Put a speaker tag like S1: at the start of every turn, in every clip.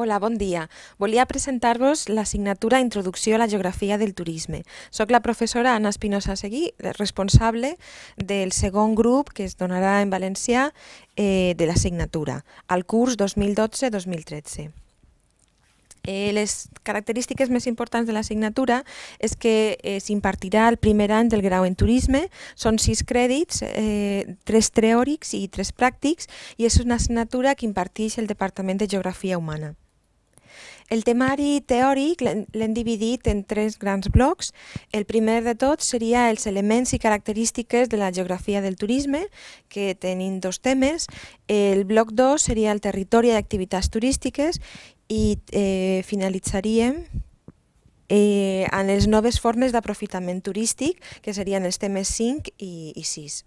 S1: Hola, bon dia. Volia presentar-vos l'assignatura Introducció a la Geografia del Turisme. Soc la professora Anna Espinosa Seguí, responsable del segon grup que es donarà en València eh, de l'assignatura, al curs 2012-2013. Eh, les característiques més importants de l'assignatura és que eh, s'impartirà el primer any del grau en turisme, són sis crèdits, eh, tres teòrics i tres pràctics, i és una assignatura que imparteix el Departament de Geografia Humana. El temari teòric l'hem dividit en tres grans blocs. El primer de tots seria els elements i característiques de la geografia del turisme, que tenim dos temes. El bloc 2 seria el territori d'activitats turístiques i eh, finalitzaríem eh, en les noves formes d'aprofitament turístic, que serien els temes 5 i, i 6.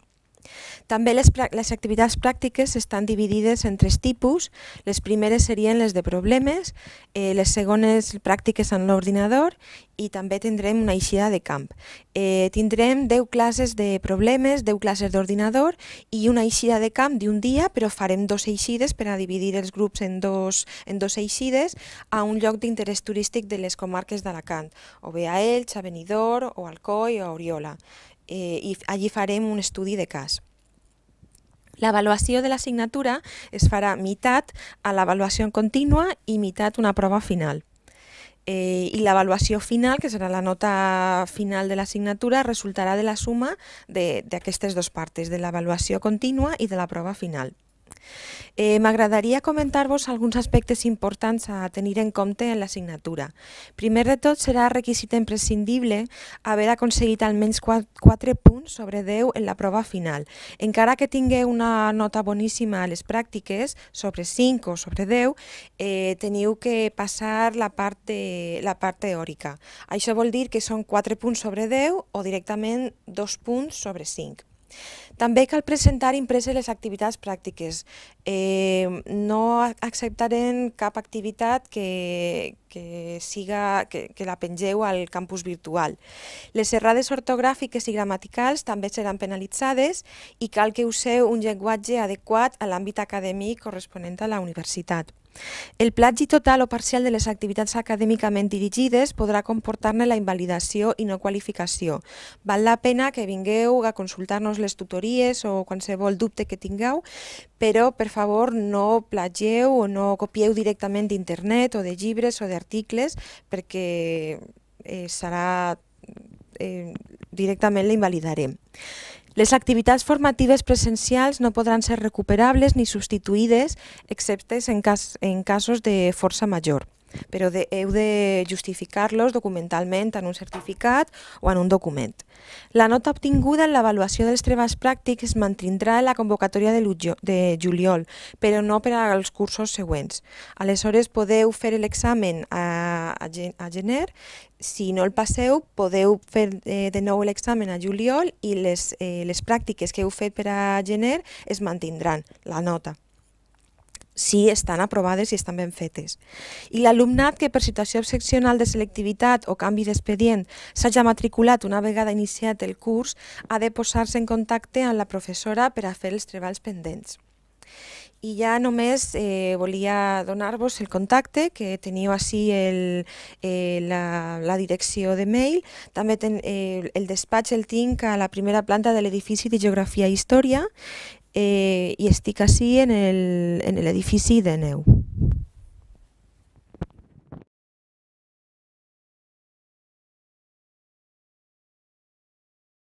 S1: També les, les activitats pràctiques estan dividides en tres tipus. Les primeres serien les de problemes, eh, les segones pràctiques en l'ordinador i també tindrem una eixida de camp. Eh, tindrem 10 classes de problemes, 10 classes d'ordinador i una eixida de camp d'un dia, però farem dos eixides per a dividir els grups en dos, en dos eixides a un lloc d'interès turístic de les comarques d'Alacant, o bé a Elx, a Benidorm, o Alcoi o a Oriola eh, i allí farem un estudi de cas. L'avaluació de l'assignatura es farà mitat a l'avaluació en contínua i mitat una prova final. Eh, I l'avaluació final, que serà la nota final de l'assignatura, resultarà de la suma d'aquestes dues partes, de l'avaluació contínua i de la prova final. Eh, M'agradaria comentar-vos alguns aspectes importants a tenir en compte en l'assignatura. Primer de tot, serà requisit imprescindible haver aconseguit almenys 4 punts sobre 10 en la prova final. Encara que tingueu una nota boníssima a les pràctiques, sobre 5 o sobre 10, eh, teniu que passar la part, de, la part teòrica. Això vol dir que són 4 punts sobre 10 o directament 2 punts sobre 5. També cal presentar impreses les activitats pràctiques. Eh, no acceptarem cap activitat que, que, siga, que, que la pengeu al campus virtual. Les errades ortogràfiques i gramaticals també seran penalitzades i cal que useu un llenguatge adequat a l'àmbit acadèmic corresponent a la universitat. El plagi total o parcial de les activitats acadèmicament dirigides podrà comportar-ne la invalidació i no qualificació. Val la pena que vingueu a consultar-nos les tutories o qualsevol dubte que tingueu, però per favor no plagieu o no copieu directament d'internet o de llibres o d'articles perquè eh, serà eh, directament la invalidarem. Les activitats formatives presencials no podran ser recuperables ni substituïdes, excepte en, cas, en casos de força major però de, heu de justificar-los documentalment en un certificat o en un document. La nota obtinguda en l'avaluació dels treballs pràctics es mantindrà en la convocatòria de, de juliol, però no per als cursos següents. Aleshores, podeu fer l'examen a, a, a gener, si no el passeu, podeu fer eh, de nou l'examen a juliol i les, eh, les pràctiques que heu fet per a gener es mantindran, la nota si estan aprovades i estan ben fetes. I l'alumnat que per situació excepcional de selectivitat o canvi d'expedient s'hagi matriculat una vegada iniciat el curs ha de posar-se en contacte amb la professora per a fer els treballs pendents. I ja només eh, volia donar-vos el contacte, que teniu així el, eh, la, la direcció de mail. També ten, eh, el despatx el tinc a la primera planta de l'edifici de Geografia i Història eh, i estic així en l'edifici de neu.